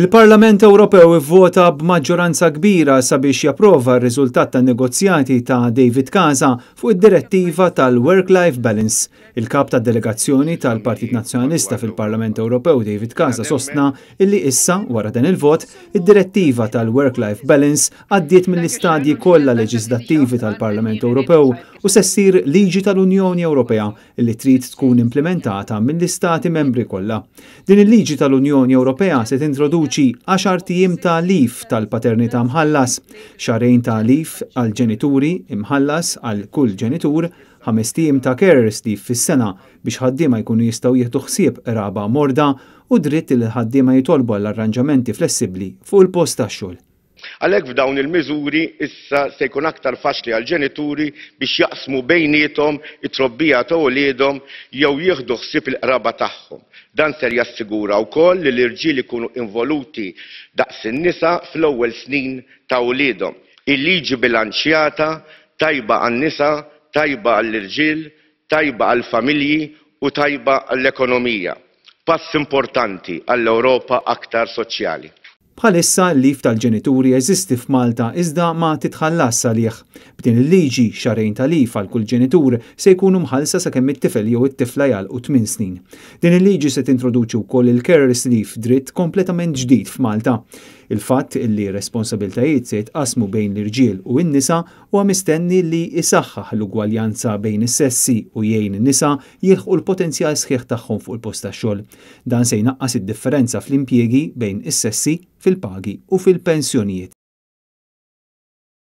Il-Parlament Ewropew ivvota b'maġġoranza kbira sabiex japprova r-riżultat ta' negozjati ta' David Kaza fuq id-direttiva tal-Work-Life Balance. Il-kap ta' delegazzjoni tal-Partit Nazzjonalista fil-Parlament Ewropew David Casa sostna illi issa wara dan il-vot id-direttiva tal-Work-Life Balance għaddiet mill-istadji kollha leġislattivi tal-Parlament Ewropew u se ssir liġi tal-Unjoni Ewropea illi trid tkun implementata mill-istati membri kollha. Din il-liġi tal-Unjoni Ewropea Ewropea se tintroduċi 10 tim ta' lif tal-paternità mħallas, xarejn ta' lif għal ġenituri imħallas għal kull ġenitur, ħames tiem ta' carers di fis-sena biex ħaddiema jkunu jistgħu jieħdu ħsieb raba morda u dritt il ħaddiema jitolbu għall arranġamenti flessibbli fuq il-post tax-xogħol. Għalhekk f'dawn il-miżuri issa se jkun aktar faċli għal ġenituri biex jaqsmu bejnietom it-trobbija ta' wliedhom jew jieħdu ħsieb il-qraba tagħhom. Dan ser jassigura wkoll li l-irġiel ikunu involuti daqs in-nisa fl-ewwel snin ta' wliedhom. Il-liġi bilanċjata tajba għan-nisa, tajba għall-irġiel, tajba għall-familji u tajba għall-ekonomija. Pass importanti għall ewropa aktar soċjali. Bħalissa l-lif tal-ġenituri eżisti f'Malta iżda ma titħallas salih. B'din il-liġi xarejn tal-lif għal kull ġenitur se jkunu mħalsa sakemm it-tifel jew it-tifla jalqu 8 snin. Din il-liġi se tintroduċi wkoll il-carers lif dritt kompletament ġdid f'Malta. Il-fatt illi responsabiltajiet se jitqasmu bejn l-irġiel u n-nisa huwa mistenni li jisaħħaħ l-ugwaljanza bejn is-sessi u jgħin n-nisa jilħu l-potenzjal sħiħ tagħhom fuq il posta xogħol Dan se jnaqqas id-differenza fl-impjiegi bejn is-sessi fil-pagi u fil-pensjonijiet.